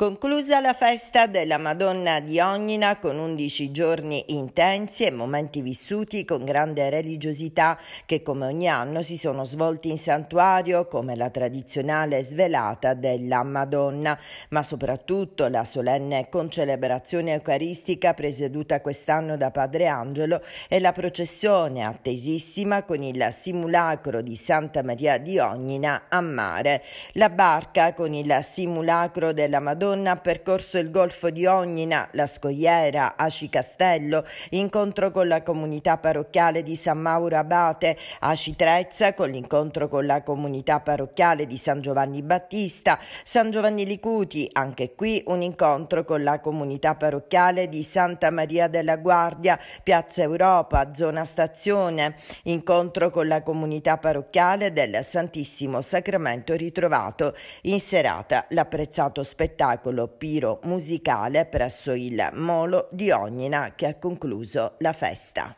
Conclusa la festa della Madonna di Ognina con 11 giorni intensi e momenti vissuti con grande religiosità che come ogni anno si sono svolti in santuario come la tradizionale svelata della Madonna, ma soprattutto la solenne concelebrazione eucaristica presieduta quest'anno da Padre Angelo e la processione attesissima con il simulacro di Santa Maria di Ognina a mare. La barca con il simulacro della Madonna Madonna ha percorso il Golfo di Ognina, la Scogliera, Aci Castello, incontro con la comunità parrocchiale di San Mauro Abate, Aci Trezza con l'incontro con la comunità parrocchiale di San Giovanni Battista, San Giovanni Licuti, anche qui un incontro con la comunità parrocchiale di Santa Maria della Guardia, Piazza Europa, zona stazione, incontro con la comunità parrocchiale del Santissimo Sacramento ritrovato. In serata l'apprezzato spettacolo spettacolo piro musicale presso il Molo di Ognina che ha concluso la festa.